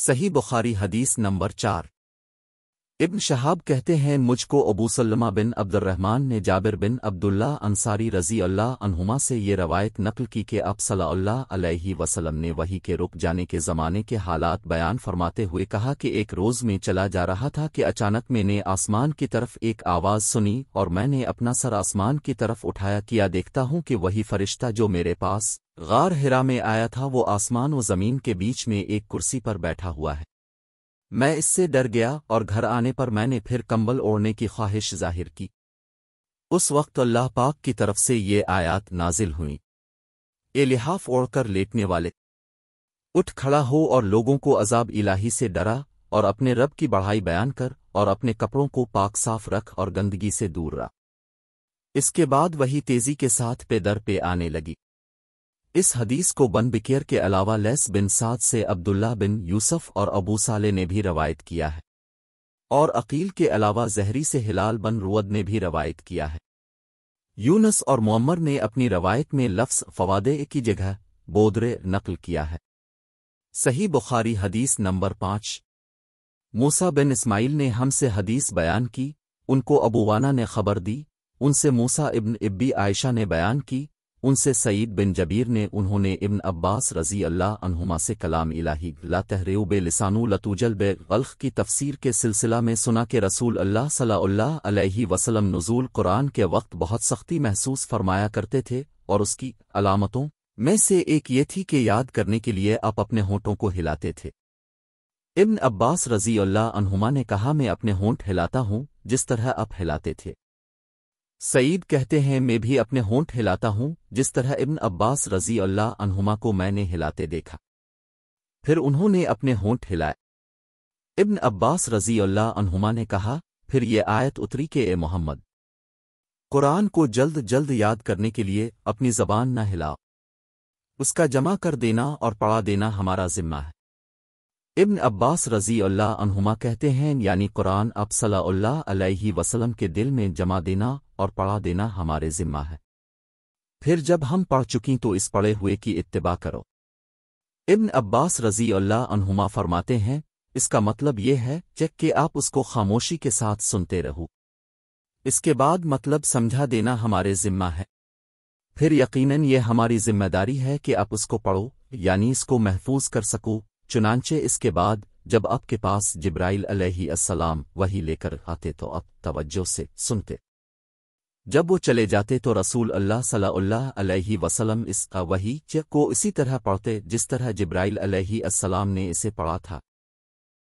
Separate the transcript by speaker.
Speaker 1: सही बुखारी हदीस नंबर चार इब्न शहाब कहते हैं मुझको अबू सल्लमा बिन अब्दुलरहमान ने जाबिर बिन अब्दुल्ला अंसारी रजी अल्लाह अनहुमा से ये रवायत नकल की कि अब सल्लाह अलैहि वसल्लम ने वही के रुक जाने के ज़माने के हालात बयान फरमाते हुए कहा कि एक रोज़ में चला जा रहा था कि अचानक मैंने आसमान की तरफ एक आवाज़ सुनी और मैंने अपना सर आसमान की तरफ उठाया किया देखता हूँ कि वही फरिश्ता जो मेरे पास गार हिरा में आया था वो आसमान व ज़मीन के बीच में एक कुर्सी पर बैठा हुआ है मैं इससे डर गया और घर आने पर मैंने फिर कंबल ओढ़ने की ख्वाहिश जाहिर की उस वक्त अल्लाह पाक की तरफ से ये आयात नाजिल हुई ए लिहाफ ओढ़कर लेटने वाले उठ खड़ा हो और लोगों को अजाब इलाही से डरा और अपने रब की बढ़ाई बयान कर और अपने कपड़ों को पाक साफ रख और गंदगी से दूर रहा इसके बाद वही तेजी के साथ पे दर पे आने लगी इस हदीस को बन बिकेर के अलावा लेस बिन साद से अब्दुल्ला बिन यूसुफ और अबू साले ने भी रवायत किया है और अकील के अलावा जहरी से हिलाल बन रुअद ने भी रवायत किया है यूनस और मोमर ने अपनी रवायत में लफ्स फवादे की जगह बोदरे नकल किया है सही बुखारी हदीस नंबर पांच मूसा बिन इस्माइल ने हमसे हदीस बयान की उनको अबूवाना ने खबर दी उनसे मूसा इब्न इब्बी आयशा ने बयान की उनसे सईद बिन जबीर ने उन्होंने इब्न अब्बास रजी अल्लाह अनहुमा से कलाम इलाही ला तहरेब लिसानु लतूजल बे गल्ख की तफसीर के सिलसिला में सुना के रसूल अल्लाह सलाह अलैहि वसल्लम नज़ूल कुरान के वक्त बहुत सख्ती महसूस फरमाया करते थे और उसकी अलामतों में से एक ये थी कि याद करने के लिए आप अपने होंठों को हिलाते थे इब्न अब्बास रजी अल्लाह अनहुमा ने कहा मैं अपने होंठ हिलाता हूं जिस तरह आप हिलाते थे सईद कहते हैं मैं भी अपने होंठ हिलाता हूं जिस तरह इब्न अब्बास रजी अल्लाह अनहुमा को मैंने हिलाते देखा फिर उन्होंने अपने होंठ हिलाए इब्न अब्बास रजी अल्लाह अनहुमा ने कहा फिर ये आयत उतरी के ए मोहम्मद कुरान को जल्द जल्द याद करने के लिए अपनी जबान न हिलाओ उसका जमा कर देना और पढ़ा देना हमारा जिम्मा है इब्न अब्बास रजी अल्लाह अनहुमा कहते हैं यानी कुरान अब सल्लल्लाहु अलैहि वसल्लम के दिल में जमा देना और पढ़ा देना हमारे जिम्मा है फिर जब हम पढ़ चुकी तो इस पढ़े हुए की इत्तबा करो इब्न अब्बास रजी अल्लाह अनहुमा फरमाते हैं इसका मतलब ये है चेक कि आप उसको खामोशी के साथ सुनते रहो इसके बाद मतलब समझा देना हमारे जिम्मा है फिर यकीनन ये हमारी जिम्मेदारी है कि आप उसको पढ़ो यानी इसको महफूज कर सको चुनानचे इसके बाद जब आपके पास जिब्राइल अलैहिस्सलाम वही लेकर आते तो आप तवज्जो से सुनते जब वो चले जाते तो रसूल अल्लाह सल्लल्लाहु अलैहि इसका वही को इसी तरह पढ़ते जिस तरह जिब्राइल अलैहि ने इसे पढ़ा था